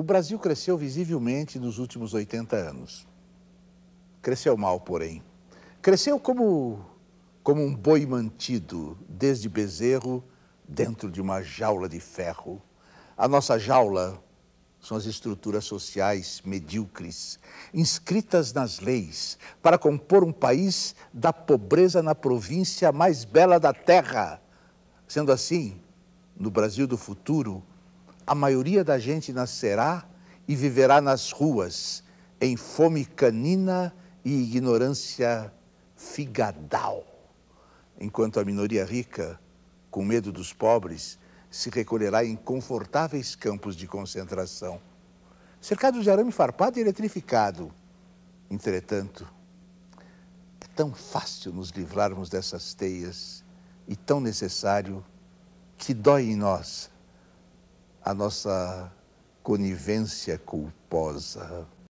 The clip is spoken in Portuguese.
O Brasil cresceu visivelmente nos últimos 80 anos. Cresceu mal, porém. Cresceu como, como um boi mantido, desde bezerro, dentro de uma jaula de ferro. A nossa jaula são as estruturas sociais medíocres, inscritas nas leis, para compor um país da pobreza na província mais bela da terra. Sendo assim, no Brasil do futuro, a maioria da gente nascerá e viverá nas ruas, em fome canina e ignorância figadal, enquanto a minoria rica, com medo dos pobres, se recolherá em confortáveis campos de concentração, cercado de arame farpado e eletrificado. Entretanto, é tão fácil nos livrarmos dessas teias e tão necessário que dói em nós a nossa conivência culposa.